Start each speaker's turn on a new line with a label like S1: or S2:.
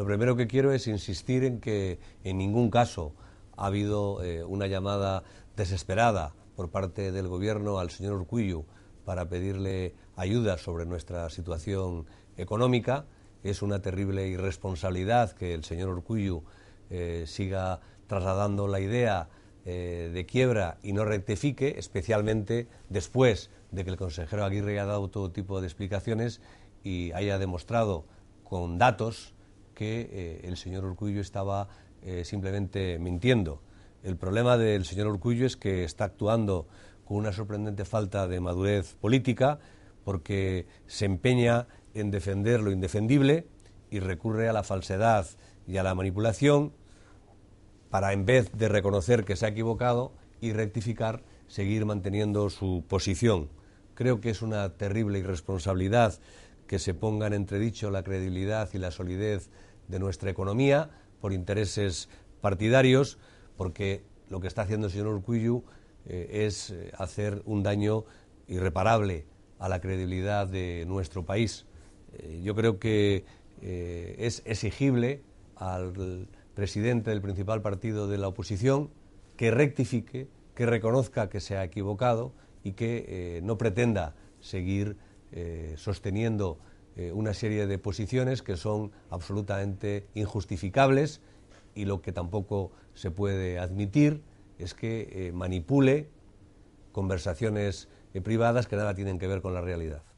S1: Lo primero que quiero es insistir en que en ningún caso ha habido eh, una llamada desesperada por parte del Gobierno al señor Urcuyu para pedirle ayuda sobre nuestra situación económica. Es una terrible irresponsabilidad que el señor Urcuyu eh, siga trasladando la idea eh, de quiebra y no rectifique, especialmente después de que el consejero Aguirre haya dado todo tipo de explicaciones y haya demostrado con datos que eh, el señor Orcullo estaba eh, simplemente mintiendo. El problema del señor Orcullo es que está actuando con una sorprendente falta de madurez política porque se empeña en defender lo indefendible y recurre a la falsedad y a la manipulación para, en vez de reconocer que se ha equivocado y rectificar, seguir manteniendo su posición. Creo que es una terrible irresponsabilidad que se ponga en entredicho la credibilidad y la solidez de nuestra economía, por intereses partidarios, porque lo que está haciendo el señor Urcuyu eh, es eh, hacer un daño irreparable a la credibilidad de nuestro país. Eh, yo creo que es exigible al presidente del principal partido de la oposición que rectifique, que reconozca que se ha equivocado y que no pretenda seguir sosteniendo eh, una serie de posiciones que son absolutamente injustificables y lo que tampoco se puede admitir es que eh, manipule conversaciones eh, privadas que nada tienen que ver con la
S2: realidad.